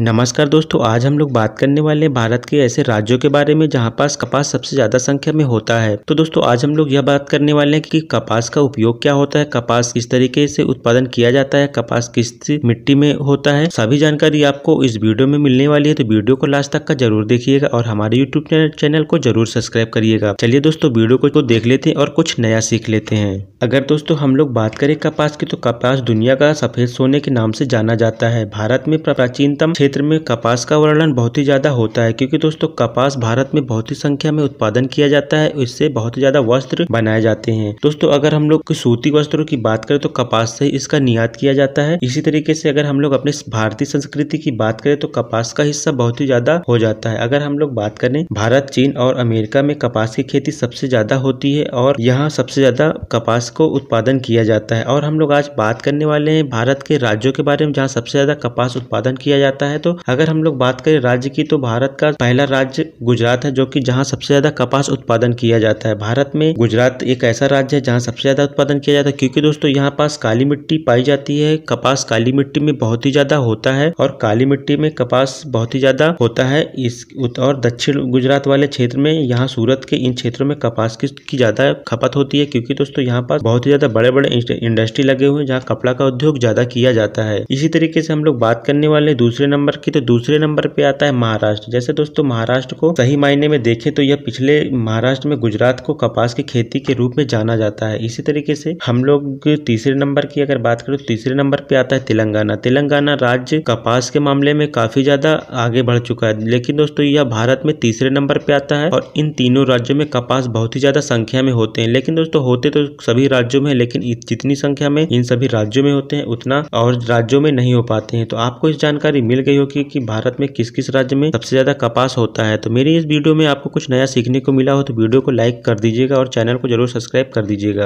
नमस्कार दोस्तों आज हम लोग बात करने वाले हैं भारत के ऐसे राज्यों के बारे में जहाँ पास कपास सबसे ज़्यादा संख्या में होता है तो दोस्तों आज हम लोग यह बात करने वाले हैं कि कपास का उपयोग क्या होता है कपास किस तरीके से उत्पादन किया जाता है कपास किस मिट्टी में होता है सभी जानकारी आपको इस वीडियो में मिलने वाली है तो वीडियो को लास्ट तक का जरूर देखिएगा और हमारे यूट्यूब चैनल को जरूर सब्सक्राइब करिएगा चलिए दोस्तों वीडियो को देख लेते हैं और कुछ नया सीख लेते हैं अगर दोस्तों हम लोग बात करें कपास की तो कपास दुनिया का सफेद सोने के नाम से जाना जाता है भारत में प्राचीनतम क्षेत्र में कपास का वर्णन बहुत ही ज़्यादा होता है क्योंकि दोस्तों कपास भारत में बहुत ही संख्या में उत्पादन किया जाता है इससे बहुत ही ज़्यादा वस्त्र बनाए जाते हैं दोस्तों अगर हम लोग सूती वस्त्रों की बात करें तो कपास से इसका निर्यात किया जाता है इसी तरीके से अगर हम लोग अपने भारतीय संस्कृति की बात करें तो कपास का हिस्सा बहुत ही ज़्यादा हो जाता है अगर हम लोग बात करें भारत चीन और अमेरिका में कपास की खेती सबसे ज़्यादा होती है और यहाँ सबसे ज़्यादा कपास को उत्पादन किया जाता है और हम लोग आज बात करने वाले हैं भारत के राज्यों के बारे में जहाँ सबसे ज़्यादा कपास उत्पादन किया जाता है है तो अगर हम लोग बात करें राज्य की तो भारत का पहला राज्य गुजरात है जो कि जहाँ सबसे ज्यादा कपास उत्पादन किया जाता है भारत में गुजरात एक ऐसा राज्य है जहाँ सबसे ज्यादा उत्पादन किया जाता है क्योंकि दोस्तों यहाँ पास काली मिट्टी पाई जाती है कपास काली मिट्टी में बहुत ही ज्यादा होता है और काली मिट्टी में कपास बहुत ही ज्यादा होता है इस और दक्षिण गुजरात वाले क्षेत्र में यहाँ सूरत के इन क्षेत्रों में कपास की, की ज्यादा खपत होती है क्योंकि दोस्तों यहाँ पास बहुत ही ज्यादा बड़े बड़े इंडस्ट्री लगे हुए हैं जहाँ कपड़ा का उद्योग ज्यादा किया जाता है इसी तरीके से हम लोग बात करने वाले दूसरे नंबर नंबर की तो दूसरे नंबर पे आता है महाराष्ट्र जैसे दोस्तों महाराष्ट्र को सही मायने में देखें तो यह पिछले महाराष्ट्र में गुजरात को कपास की खेती के रूप में जाना जाता है इसी तरीके से हम लोग तीसरे नंबर की अगर बात करें तो तीसरे नंबर पे आता है तेलंगाना तेलंगाना राज्य कपास के मामले में काफी ज्यादा आगे बढ़ चुका है लेकिन दोस्तों यह भारत में तीसरे नंबर पे आता है और इन तीनों राज्यों में कपास बहुत ही ज्यादा संख्या में होते हैं लेकिन दोस्तों होते तो सभी राज्यों में लेकिन जितनी संख्या में इन सभी राज्यों में होते हैं उतना और राज्यों में नहीं हो पाते हैं तो आपको इस जानकारी मिल गई रही होगी कि भारत में किस किस राज्य में सबसे ज़्यादा कपास होता है तो मेरी इस वीडियो में आपको कुछ नया सीखने को मिला हो तो वीडियो को लाइक कर दीजिएगा और चैनल को जरूर सब्सक्राइब कर दीजिएगा